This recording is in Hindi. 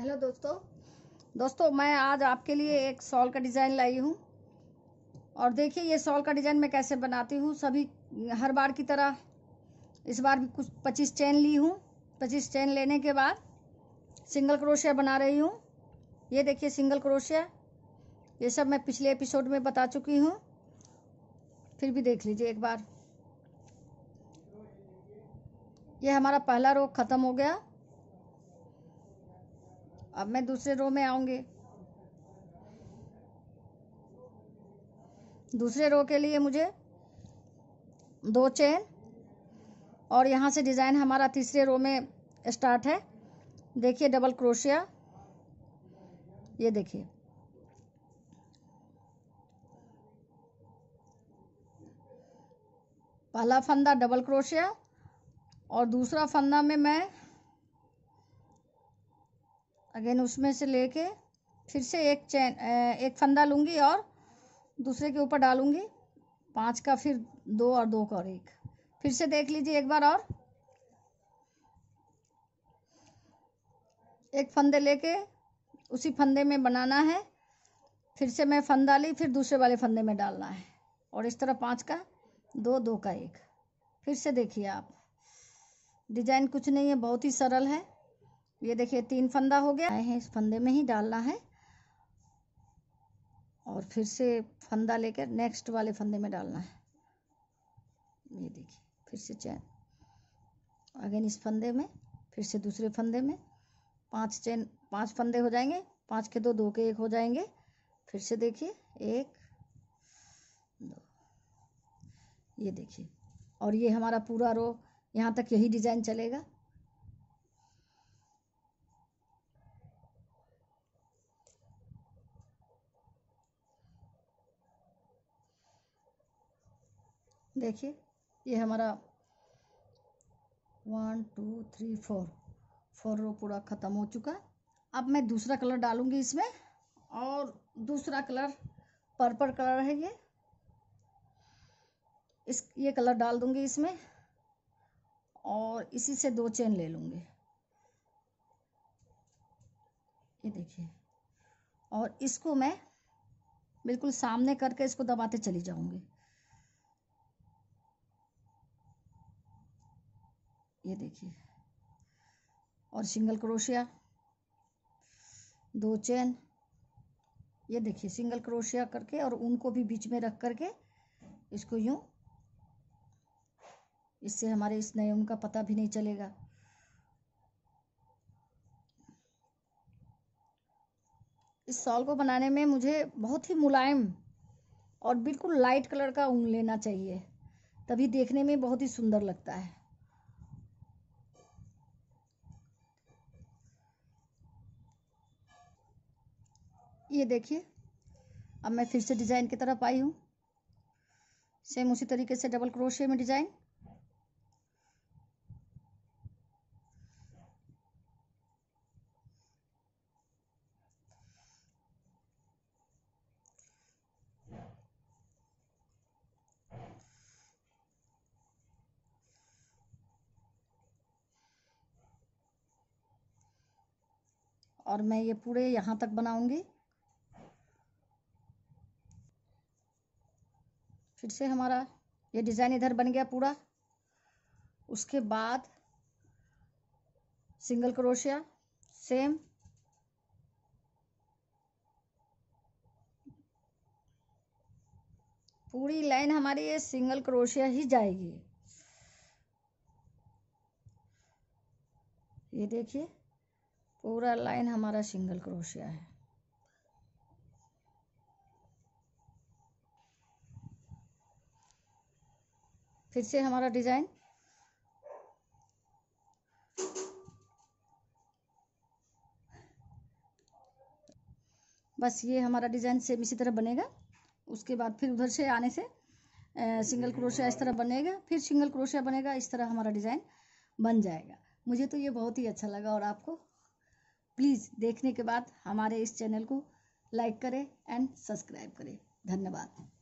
हेलो दोस्तों दोस्तों मैं आज आपके लिए एक सॉल का डिज़ाइन लाई हूँ और देखिए ये सॉल का डिज़ाइन मैं कैसे बनाती हूँ सभी हर बार की तरह इस बार भी कुछ पच्चीस चैन ली हूँ पच्चीस चैन लेने के बाद सिंगल क्रोशिया बना रही हूँ ये देखिए सिंगल क्रोशिया ये सब मैं पिछले एपिसोड में बता चुकी हूँ फिर भी देख लीजिए एक बार ये हमारा पहला रोग ख़त्म हो गया अब मैं दूसरे रो में आऊंगी दूसरे रो के लिए मुझे दो चेन और यहाँ से डिज़ाइन हमारा तीसरे रो में स्टार्ट है देखिए डबल क्रोशिया ये देखिए पहला फंदा डबल क्रोशिया और दूसरा फंदा में मैं अगेन उसमें से लेके फिर से एक चैन एक फंदा लूँगी और दूसरे के ऊपर डालूँगी पाँच का फिर दो और दो का और एक फिर से देख लीजिए एक बार और एक फंदे लेके उसी फंदे में बनाना है फिर से मैं फंदा ली फिर दूसरे वाले फंदे में डालना है और इस तरह पाँच का दो दो का एक फिर से देखिए आप डिजाइन कुछ नहीं है बहुत ही सरल है ये देखिए तीन फंदा हो गया है इस फंदे में ही डालना है और फिर से फंदा लेकर नेक्स्ट वाले फंदे में डालना है ये देखिए फिर से चैन अगेन इस फंदे में फिर से दूसरे फंदे में पांच चैन पांच फंदे हो जाएंगे पांच के दो दो के एक हो जाएंगे फिर से देखिए एक दो ये देखिए और ये हमारा पूरा रो यहाँ तक यही डिज़ाइन चलेगा देखिए ये हमारा one two three four four row पूरा ख़त्म हो चुका है अब मैं दूसरा कलर डालूँगी इसमें और दूसरा कलर पर्पल कलर है ये इस ये कलर डाल दूंगी इसमें और इसी से दो चेन ले लूँगी ये देखिए और इसको मैं बिल्कुल सामने करके इसको दबाते चली जाऊँगी ये देखिए और सिंगल क्रोशिया दो चैन ये देखिए सिंगल क्रोशिया करके और उनको भी बीच में रख करके इसको यूँ इससे हमारे इस नए उनका पता भी नहीं चलेगा इस सॉल को बनाने में मुझे बहुत ही मुलायम और बिल्कुल लाइट कलर का ऊन लेना चाहिए तभी देखने में बहुत ही सुंदर लगता है ये देखिए अब मैं फिर से डिज़ाइन की तरफ आई हूँ सेम उसी तरीके से डबल क्रोशे में डिज़ाइन और मैं ये पूरे यहाँ तक बनाऊंगी फिर से हमारा ये डिज़ाइन इधर बन गया पूरा उसके बाद सिंगल क्रोशिया सेम पूरी लाइन हमारी ये सिंगल क्रोशिया ही जाएगी ये देखिए पूरा लाइन हमारा सिंगल क्रोशिया है फिर से हमारा डिज़ाइन बस ये हमारा डिज़ाइन सेम इसी तरह बनेगा उसके बाद फिर उधर से आने से सिंगल क्रोशिया इस तरह बनेगा फिर सिंगल क्रोशिया बनेगा इस तरह हमारा डिज़ाइन बन जाएगा मुझे तो ये बहुत ही अच्छा लगा और आपको प्लीज़ देखने के बाद हमारे इस चैनल को लाइक करें एंड सब्सक्राइब करें धन्यवाद